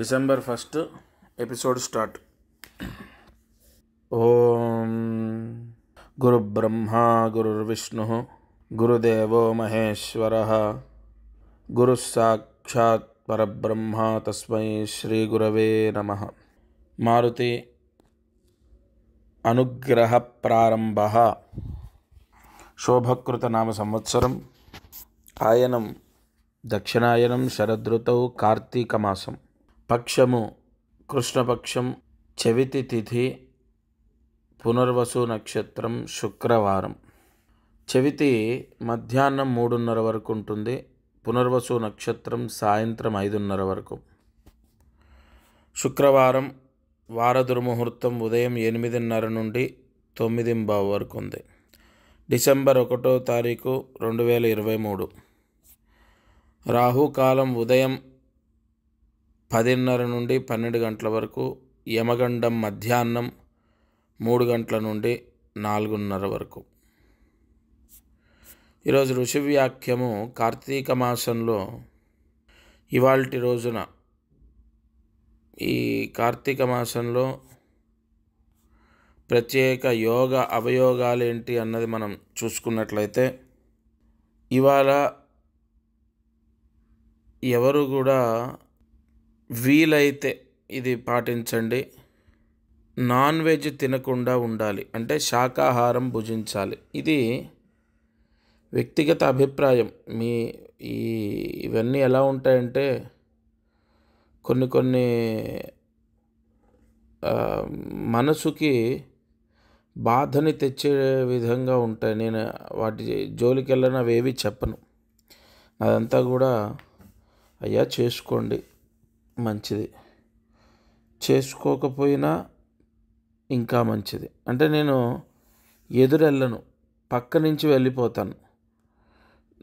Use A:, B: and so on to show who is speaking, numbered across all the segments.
A: December first episode start ఓం గురుబ్రహ్మ గురుర్విష్ణు గురుదేవో మహేశ్వర గురు సాక్షాత్ పరబ్రహ్మ తస్మై శ్రీ గురవే నమ మారుతి అనుగ్రహ ప్రారంభ శోభకృత నామ సంవత్సరం ఆయనం దక్షిణాయనం శరదృతౌ కార్తీకమాసం పక్షము కృష్ణపక్షం చవితి తిథి పునర్వసు నక్షత్రం శుక్రవారం చవితి మధ్యాహ్నం మూడున్నర వరకు ఉంటుంది పునర్వసు నక్షత్రం సాయంత్రం ఐదున్నర వరకు శుక్రవారం వార దుర్ముహూర్తం ఉదయం ఎనిమిదిన్నర నుండి తొమ్మిదింబావు వరకు ఉంది డిసెంబర్ ఒకటో తారీఖు రెండు వేల ఇరవై మూడు రాహుకాలం ఉదయం పదిన్నర నుండి పన్నెండు గంటల వరకు యమగండం మధ్యాహ్నం మూడు గంటల నుండి నాలుగున్నర వరకు ఈరోజు ఋషి వ్యాఖ్యము కార్తీక మాసంలో ఇవాళ రోజున ఈ కార్తీక మాసంలో ప్రత్యేక యోగ అవయోగాలు ఏంటి అన్నది మనం చూసుకున్నట్లయితే ఇవాళ ఎవరు కూడా వీలైతే ఇది పాటించండి నాన్ వెజ్ తినకుండా ఉండాలి అంటే శాకాహారం భుజించాలి ఇది వ్యక్తిగత అభిప్రాయం మీ ఈ ఇవన్నీ ఎలా ఉంటాయంటే కొన్ని కొన్ని మనసుకి బాధని తెచ్చే విధంగా ఉంటాయి నేను వాటి జోలికి వెళ్ళిన ఏవి చెప్పను అదంతా కూడా అయ్యా చేసుకోండి మంచిది చేసుకోకపోయినా ఇంకా మంచిది అంటే నేను ఎదురెళ్ళను పక్క నుంచి వెళ్ళిపోతాను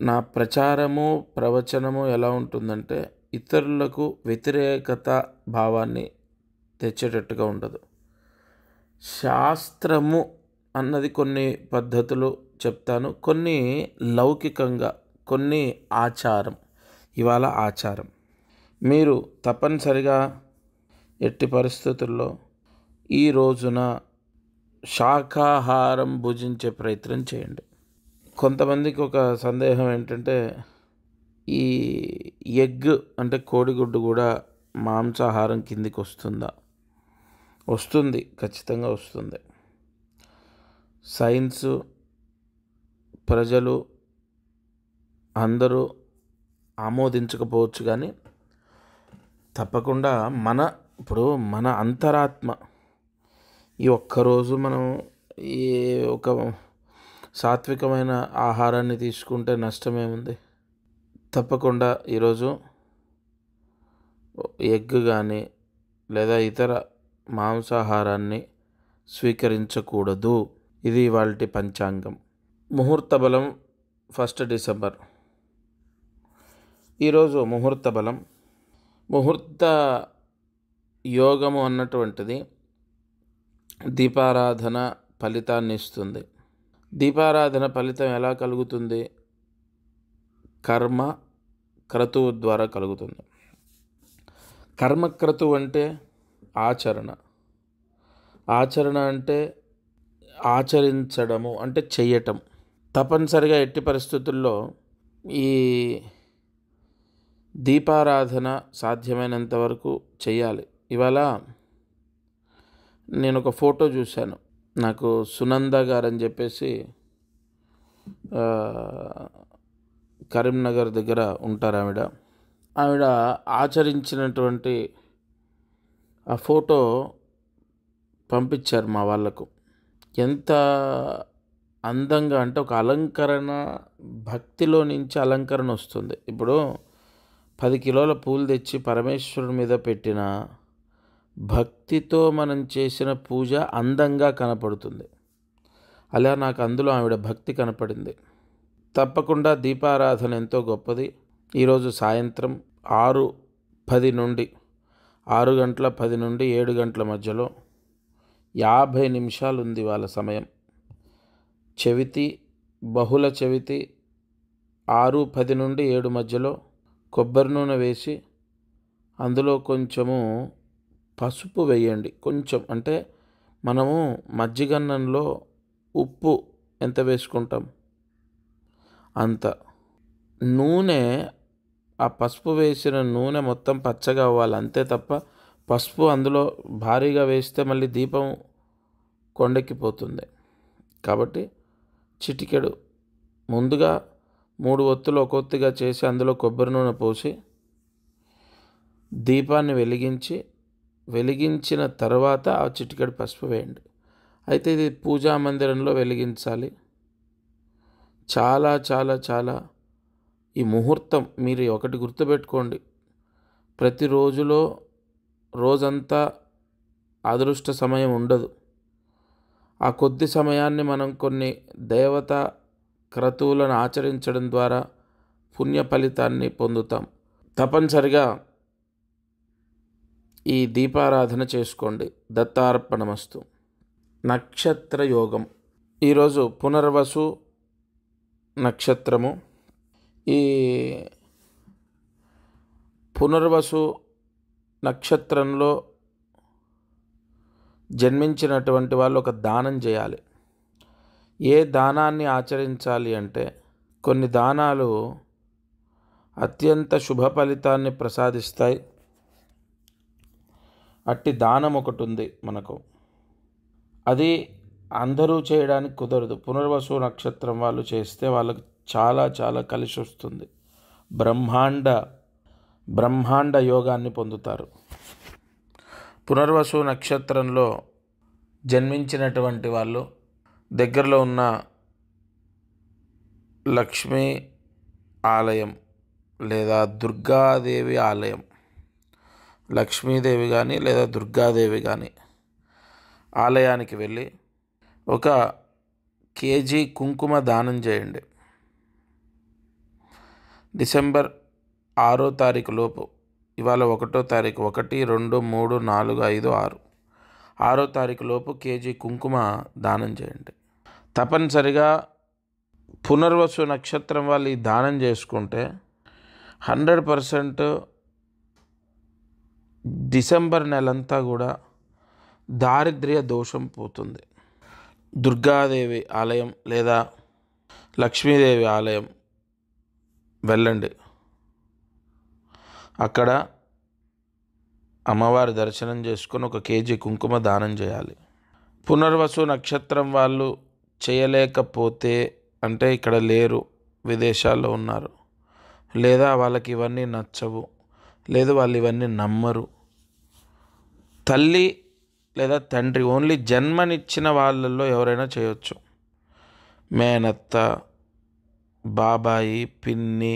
A: నా ప్రచారము ప్రవచనము ఎలా ఉంటుందంటే ఇతరులకు వ్యతిరేకత భావాన్ని తెచ్చేటట్టుగా ఉండదు శాస్త్రము అన్నది కొన్ని పద్ధతులు చెప్తాను కొన్ని లౌకికంగా కొన్ని ఆచారం ఇవాళ ఆచారం మీరు తప్పనిసరిగా ఎట్టి పరిస్థితుల్లో ఈ రోజున శాఖాహారం భుజించే ప్రయత్నం చేయండి కొంతమందికి ఒక సందేహం ఏంటంటే ఈ ఎగ్ అంటే కోడిగుడ్డు కూడా మాంసాహారం కిందికి వస్తుందా వస్తుంది ఖచ్చితంగా వస్తుంది సైన్స్ ప్రజలు అందరూ ఆమోదించకపోవచ్చు కానీ తప్పకుండా మన ఇప్పుడు మన అంతరాత్మ ఈ ఒక్కరోజు మనం ఈ ఒక సాత్వికమైన ఆహారాన్ని తీసుకుంటే నష్టమేముంది తప్పకుండా ఈరోజు ఎగ్ కానీ లేదా ఇతర మాంసాహారాన్ని స్వీకరించకూడదు ఇది వాళ్ళ పంచాంగం ముహూర్త బలం ఫస్ట్ డిసెంబర్ ఈరోజు ముహూర్త బలం ముహూర్త యోగము అన్నటువంటిది దీపారాధన ఫలితాన్ని ఇస్తుంది దీపారాధన ఫలితం ఎలా కలుగుతుంది కర్మ క్రతువు ద్వారా కలుగుతుంది కర్మక్రతు అంటే ఆచరణ ఆచరణ అంటే ఆచరించడము అంటే చెయ్యటం తప్పనిసరిగా ఎట్టి పరిస్థితుల్లో ఈ దీపారాధన సాధ్యమైనంత వరకు చేయాలి ఇవాళ నేను ఒక ఫోటో చూశాను నాకు సునంద గారు అని చెప్పేసి కరీంనగర్ దగ్గర ఉంటారు ఆవిడ ఆవిడ ఆచరించినటువంటి ఆ ఫోటో పంపించారు మా వాళ్ళకు ఎంత అందంగా అంటే ఒక అలంకరణ భక్తిలో నుంచి అలంకరణ వస్తుంది ఇప్పుడు పది కిలోల పూలు తెచ్చి పరమేశ్వరుడి మీద పెట్టిన భక్తితో మనం చేసిన పూజ అందంగా కనపడుతుంది అలా నాకు అందులో ఆవిడ భక్తి కనపడింది తప్పకుండా దీపారాధన ఎంతో గొప్పది ఈరోజు సాయంత్రం ఆరు పది నుండి ఆరు గంటల పది నుండి ఏడు గంటల మధ్యలో యాభై నిమిషాలు ఉంది వాళ్ళ సమయం చెవితి బహుళ చెవితి ఆరు పది నుండి ఏడు మధ్యలో కొబ్బరి నూనె వేసి అందులో కొంచెము పసుపు వేయండి కొంచెం అంటే మనము మజ్జిగన్నంలో ఉప్పు ఎంత వేసుకుంటాం అంత నూనె ఆ పసుపు వేసిన నూనె మొత్తం పచ్చగా అవ్వాలి అంతే తప్ప పసుపు అందులో భారీగా వేస్తే మళ్ళీ దీపం కొండెక్కిపోతుంది కాబట్టి చిటికెడు ముందుగా మూడు ఒత్తులు ఒక్కొత్తిగా చేసి అందులో కొబ్బరి నూనె పోసి దీపాన్ని వెలిగించి వెలిగించిన తర్వాత ఆ చిటికడి పసుపు వేయండి అయితే ఇది పూజా మందిరంలో వెలిగించాలి చాలా చాలా చాలా ఈ ముహూర్తం మీరు ఒకటి గుర్తుపెట్టుకోండి ప్రతి రోజులో రోజంతా అదృష్ట సమయం ఉండదు ఆ కొద్ది సమయాన్ని మనం కొన్ని దేవత క్రతువులను ఆచరించడం ద్వారా పుణ్య ఫలితాన్ని పొందుతాం తప్పనిసరిగా ఈ దీపారాధన చేసుకోండి దత్తార్పణమస్తు నక్షత్ర యోగం ఈరోజు పునర్వసు నక్షత్రము ఈ పునర్వసు నక్షత్రంలో జన్మించినటువంటి వాళ్ళు ఒక దానం చేయాలి ఏ దానాన్ని ఆచరించాలి అంటే కొన్ని దానాలు అత్యంత శుభ ఫలితాన్ని ప్రసాదిస్తాయి అట్టి దానం ఒకటి ఉంది మనకు అది అందరూ చేయడానికి కుదరదు పునర్వసు నక్షత్రం వాళ్ళు చేస్తే వాళ్ళకు చాలా చాలా కలిసి వస్తుంది బ్రహ్మాండ బ్రహ్మాండ యోగాన్ని పొందుతారు పునర్వసు నక్షత్రంలో జన్మించినటువంటి వాళ్ళు దగ్గరలో ఉన్న లక్ష్మీ ఆలయం లేదా దుర్గాదేవి ఆలయం లక్ష్మీదేవి కానీ లేదా దుర్గాదేవి కానీ ఆలయానికి వెళ్ళి ఒక కేజీ కుంకుమ దానం చేయండి డిసెంబర్ ఆరో తారీఖు లోపు ఇవాళ ఒకటో తారీఖు ఒకటి రెండు మూడు నాలుగు ఐదు ఆరు ఆరో తారీఖు లోపు కేజీ కుంకుమ దానం చేయండి తప్పనిసరిగా పునర్వసు నక్షత్రం వాళ్ళు ఈ దానం చేసుకుంటే హండ్రెడ్ పర్సెంట్ డిసెంబర్ నెలంతా కూడా దారిద్ర్య దోషం పోతుంది దుర్గాదేవి ఆలయం లేదా లక్ష్మీదేవి ఆలయం వెళ్ళండి అక్కడ అమ్మవారి దర్శనం చేసుకొని ఒక కేజీ కుంకుమ దానం చేయాలి పునర్వసు నక్షత్రం వాళ్ళు చేయలేకపోతే అంటే ఇక్కడ లేరు విదేశాల్లో ఉన్నారు లేదా వాళ్ళకి ఇవన్నీ నచ్చవు లేదు వాళ్ళు ఇవన్నీ నమ్మరు తల్లి లేదా తండ్రి ఓన్లీ జన్మనిచ్చిన వాళ్ళల్లో ఎవరైనా చేయొచ్చు మేనత్త బాబాయి పిన్ని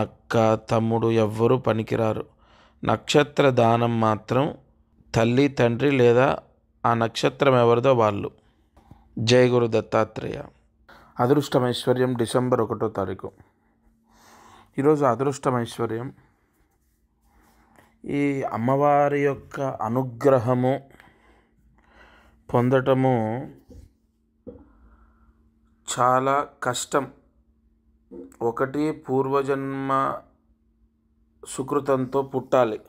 A: అక్క తమ్ముడు ఎవ్వరూ పనికిరారు నక్షత్ర దానం మాత్రం తల్లి తండ్రి లేదా ఆ నక్షత్రం ఎవరిదో వాళ్ళు జయ గురు దత్తాత్రేయ అదృష్టం ఐశ్వర్యం డిసెంబర్ ఒకటో తారీఖు ఈరోజు అదృష్టమైశ్వర్యం ఈ అమ్మవారి యొక్క అనుగ్రహము పొందటము చాలా కష్టం ఒకటి పూర్వజన్మ సుకృతంతో పుట్టాలి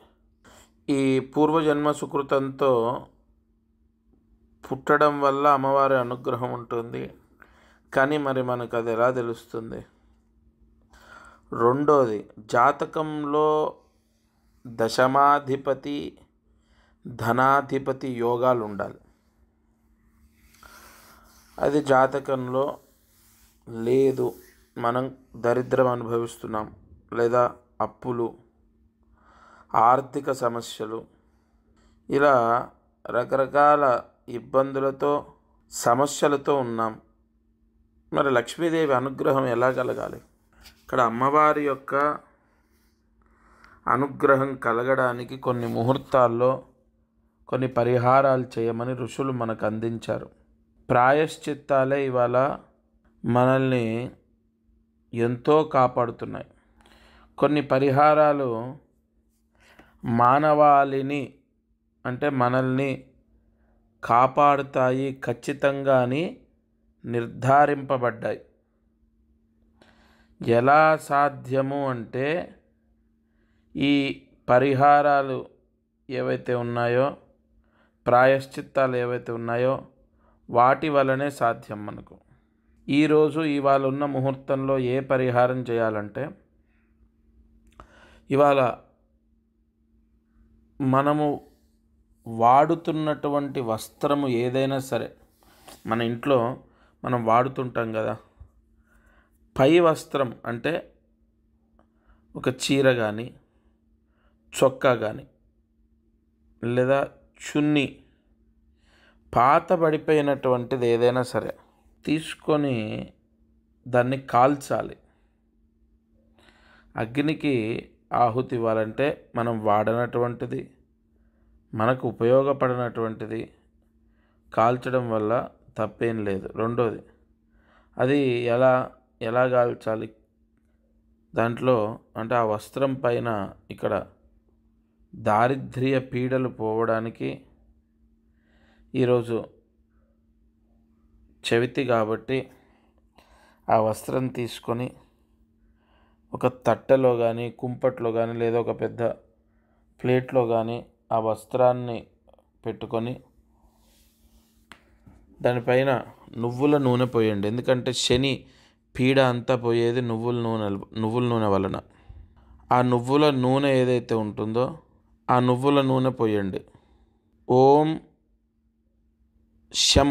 A: ఈ పూర్వజన్మ సుకృతంతో పుట్టడం వల్ల అమ్మవారి అనుగ్రహం ఉంటుంది కానీ మరి మనకు అది ఎలా తెలుస్తుంది రెండోది జాతకంలో దశమాధిపతి ధనాధిపతి యోగాలు ఉండాలి అది జాతకంలో లేదు మనం దరిద్రం అనుభవిస్తున్నాం లేదా అప్పులు ఆర్థిక సమస్యలు ఇలా రకరకాల ఇబ్బందులతో సమస్యలతో ఉన్నాం మరి లక్ష్మీదేవి అనుగ్రహం ఎలా కలగాలి ఇక్కడ అమ్మవారి యొక్క అనుగ్రహం కలగడానికి కొన్ని ముహూర్తాల్లో కొన్ని పరిహారాలు చేయమని ఋషులు మనకు అందించారు ప్రాయశ్చిత్తాలే ఇవాళ మనల్ని ఎంతో కాపాడుతున్నాయి కొన్ని పరిహారాలు మానవాళిని అంటే మనల్ని కాపాడుతాయి ఖచ్చితంగా అని నిర్ధారింపబడ్డాయి ఎలా సాధ్యము అంటే ఈ పరిహారాలు ఏవైతే ఉన్నాయో ప్రాయశ్చిత్తాలు ఏవైతే ఉన్నాయో వాటి వల్లనే సాధ్యం మనకు ఈరోజు ఇవాళ ఉన్న ముహూర్తంలో ఏ పరిహారం చేయాలంటే ఇవాళ మనము వాడుతున్నటువంటి వస్త్రము ఏదైనా సరే మన ఇంట్లో మనం వాడుతుంటాం కదా పై వస్త్రం అంటే ఒక చీర కానీ చొక్కా కానీ లేదా చున్ని పాతబడిపోయినటువంటిది ఏదైనా సరే తీసుకొని దాన్ని కాల్చాలి అగ్నికి ఆహుతి ఇవ్వాలంటే మనం వాడనటువంటిది మనకు ఉపయోగపడినటువంటిది కాల్చడం వల్ల తప్పేం లేదు రెండోది అది ఎలా ఎలా కాల్చాలి దాంట్లో అంటే ఆ వస్త్రం పైన ఇక్కడ దారిద్ర్య పీడలు పోవడానికి ఈరోజు చవితి కాబట్టి ఆ వస్త్రం తీసుకొని ఒక తట్టలో కానీ కుంపట్లో కానీ లేదా ఒక పెద్ద ప్లేట్లో కానీ ఆ వస్త్రాన్ని పెట్టుకొని దానిపైన నువ్వుల నూనె పోయండి ఎందుకంటే శని పీడ అంతా పోయేది నువ్వుల నూనె నువ్వుల నూనె వలన ఆ నువ్వుల నూనె ఏదైతే ఉంటుందో ఆ నువ్వుల నూనె పోయండి ఓం శం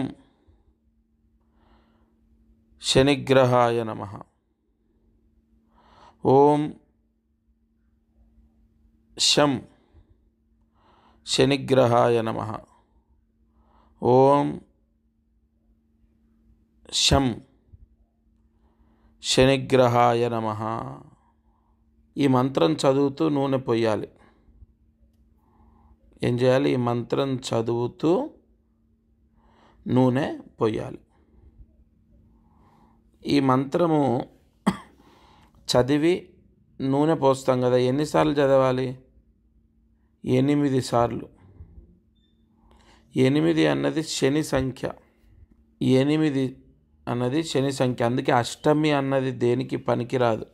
A: శనిగ్రహాయ నమ ఓం శం శనిగ్రహాయ నమ ఓం శం శనిగ్రహాయ నమ ఈ మంత్రం చదువుతూ నూనె పొయ్యాలి ఏం చేయాలి ఈ మంత్రం చదువుతూ నూనె పొయ్యాలి ఈ మంత్రము చదివి నూనె పోస్తాం కదా ఎన్నిసార్లు చదవాలి ఎనిమిది సార్లు ఎనిమిది అన్నది శని సంఖ్య ఎనిమిది అన్నది శని సంఖ్య అందుకే అష్టమి అన్నది దేనికి పనికిరాదు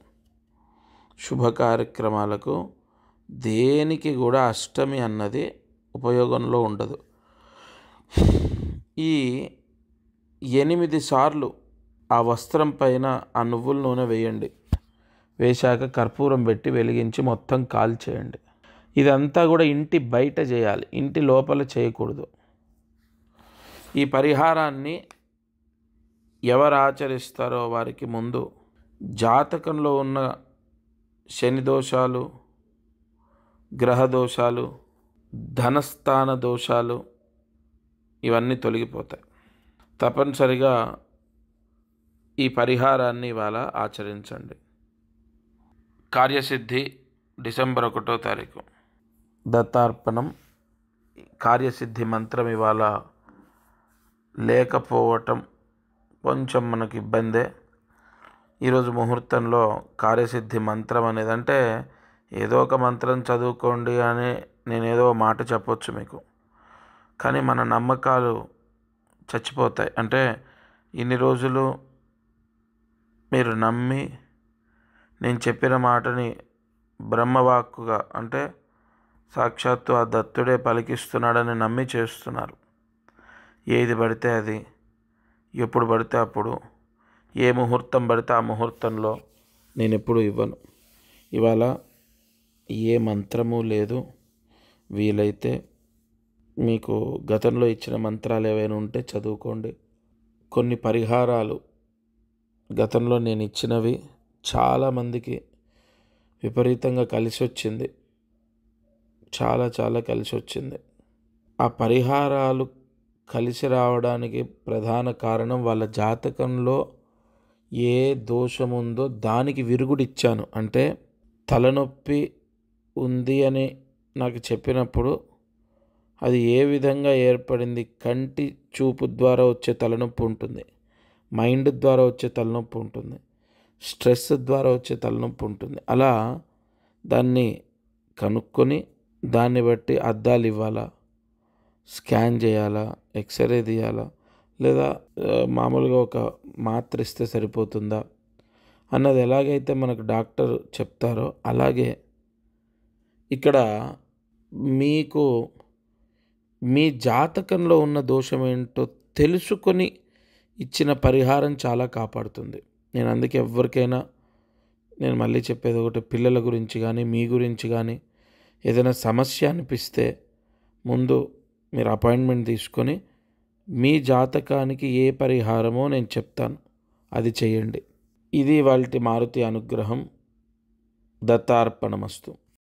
A: శుభ కార్యక్రమాలకు దేనికి కూడా అష్టమి అన్నది ఉపయోగంలో ఉండదు ఈ ఎనిమిది సార్లు ఆ వస్త్రం పైన ఆ నువ్వుల నూనె వేయండి వేశాక కర్పూరం పెట్టి వెలిగించి మొత్తం కాల్ చేయండి ఇదంతా కూడా ఇంటి బయట చేయాలి ఇంటి లోపల చేయకూడదు ఈ పరిహారాన్ని ఎవరు ఆచరిస్తారో వారికి ముందు జాతకంలో ఉన్న శని దోషాలు గ్రహ దోషాలు ధనస్థాన దోషాలు ఇవన్నీ తొలగిపోతాయి తప్పనిసరిగా ఈ పరిహారాన్ని ఇవాళ ఆచరించండి కార్యసిద్ధి డిసెంబర్ ఒకటో తారీఖు దత్తార్పణం కార్యసిద్ధి మంత్రం ఇవాళ లేకపోవటం కొంచెం మనకి ఇబ్బందే ఈరోజు ముహూర్తంలో కార్యసిద్ధి మంత్రం అనేది అంటే ఏదో ఒక మంత్రం చదువుకోండి అని నేను ఏదో మాట చెప్పొచ్చు మీకు కానీ మన నమ్మకాలు చచ్చిపోతాయి అంటే ఇన్ని రోజులు మీరు నమ్మి నేను చెప్పిన మాటని బ్రహ్మవాక్కుగా అంటే సాక్షాత్తు ఆ దత్తుడే పలికిస్తున్నాడని నమ్మి చేస్తున్నారు ఏది పడితే అది ఎప్పుడు పడితే అప్పుడు ఏ ముహూర్తం పడితే ఆ ముహూర్తంలో నేను ఎప్పుడు ఇవ్వను ఇవాళ ఏ మంత్రము లేదు వీలైతే మీకు గతంలో ఇచ్చిన మంత్రాలు ఏవైనా ఉంటే చదువుకోండి కొన్ని పరిహారాలు గతంలో నేను ఇచ్చినవి చాలామందికి విపరీతంగా కలిసి వచ్చింది చాలా చాలా కలిసి వచ్చింది ఆ పరిహారాలు కలిసి రావడానికి ప్రధాన కారణం వాళ్ళ జాతకంలో ఏ దోషం ఉందో దానికి విరుగుడిచ్చాను అంటే తలనొప్పి ఉంది అని నాకు చెప్పినప్పుడు అది ఏ విధంగా ఏర్పడింది కంటి చూపు ద్వారా వచ్చే తలనొప్పి ఉంటుంది మైండ్ ద్వారా వచ్చే తలనొప్పి ఉంటుంది స్ట్రెస్ ద్వారా వచ్చే తలనొప్పి ఉంటుంది అలా దాన్ని కనుక్కొని దాన్ని బట్టి అద్దాలు ఇవ్వాలా స్కాన్ చేయాలా ఎక్స్రే తీయాలా లేదా మామూలుగా ఒక మాత్ర ఇస్తే సరిపోతుందా అన్నది ఎలాగైతే మనకు డాక్టర్ చెప్తారో అలాగే ఇక్కడ మీకు మీ జాతకంలో ఉన్న దోషం ఏంటో తెలుసుకొని ఇచ్చిన పరిహారం చాలా కాపాడుతుంది నేను అందుకే ఎవరికైనా నేను మళ్ళీ చెప్పేది ఒకటి పిల్లల గురించి కానీ మీ గురించి కానీ ఏదైనా సమస్య అనిపిస్తే ముందు మీరు అపాయింట్మెంట్ తీసుకొని మీ జాతకానికి ఏ పరిహారమో నేను చెప్తాను అది చేయండి ఇది వాళ్ళ మారుతి అనుగ్రహం దత్తార్పణమస్తు